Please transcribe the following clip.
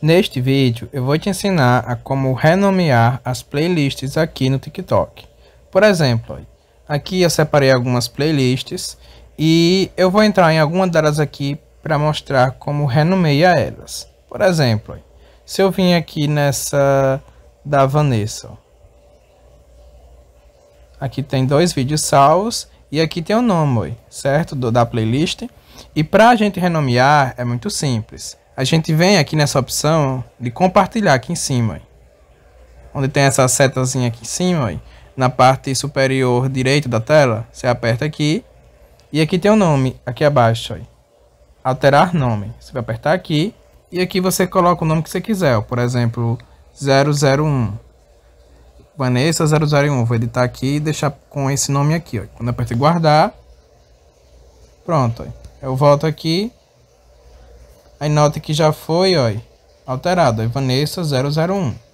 Neste vídeo eu vou te ensinar a como renomear as playlists aqui no TikTok. Por exemplo, aqui eu separei algumas playlists e eu vou entrar em alguma delas aqui para mostrar como renomeia elas. Por exemplo, se eu vim aqui nessa da Vanessa. Aqui tem dois vídeos salvos e aqui tem o nome, certo? Do, da playlist. E para a gente renomear é muito simples a gente vem aqui nessa opção de compartilhar aqui em cima. Onde tem essa setazinha aqui em cima, na parte superior direita da tela, você aperta aqui. E aqui tem o um nome, aqui abaixo. Alterar nome. Você vai apertar aqui. E aqui você coloca o nome que você quiser. Por exemplo, 001. Vanessa 001. Vou editar aqui e deixar com esse nome aqui. Quando eu aperto guardar. Pronto. Eu volto aqui Aí nota que já foi, ó, alterado. Aí Vanessa 001.